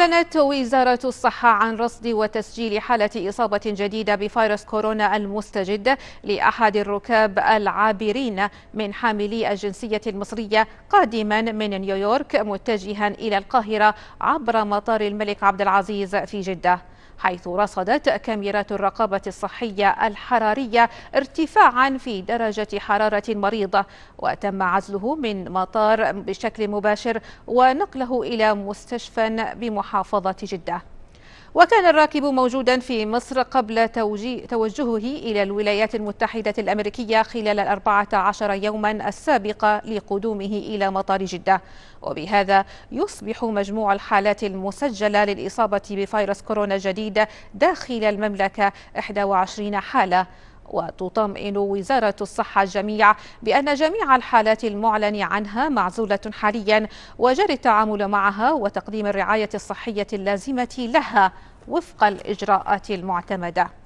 أعلنت وزارة الصحة عن رصد وتسجيل حالة إصابة جديدة بفيروس كورونا المستجد لأحد الركاب العابرين من حاملي الجنسية المصرية قادما من نيويورك متجها إلى القاهرة عبر مطار الملك عبد العزيز في جدة حيث رصدت كاميرات الرقابة الصحية الحرارية ارتفاعا في درجة حرارة المريض وتم عزله من مطار بشكل مباشر ونقله إلى مستشفى بمحافظة جدة وكان الراكب موجودا في مصر قبل توجهه إلى الولايات المتحدة الأمريكية خلال الأربعة عشر يوما السابقة لقدومه إلى مطار جدة وبهذا يصبح مجموع الحالات المسجلة للإصابة بفيروس كورونا جديد داخل المملكة 21 حالة وتطمئن وزارة الصحة الجميع بأن جميع الحالات المعلن عنها معزولة حاليا وجري التعامل معها وتقديم الرعاية الصحية اللازمة لها وفق الإجراءات المعتمدة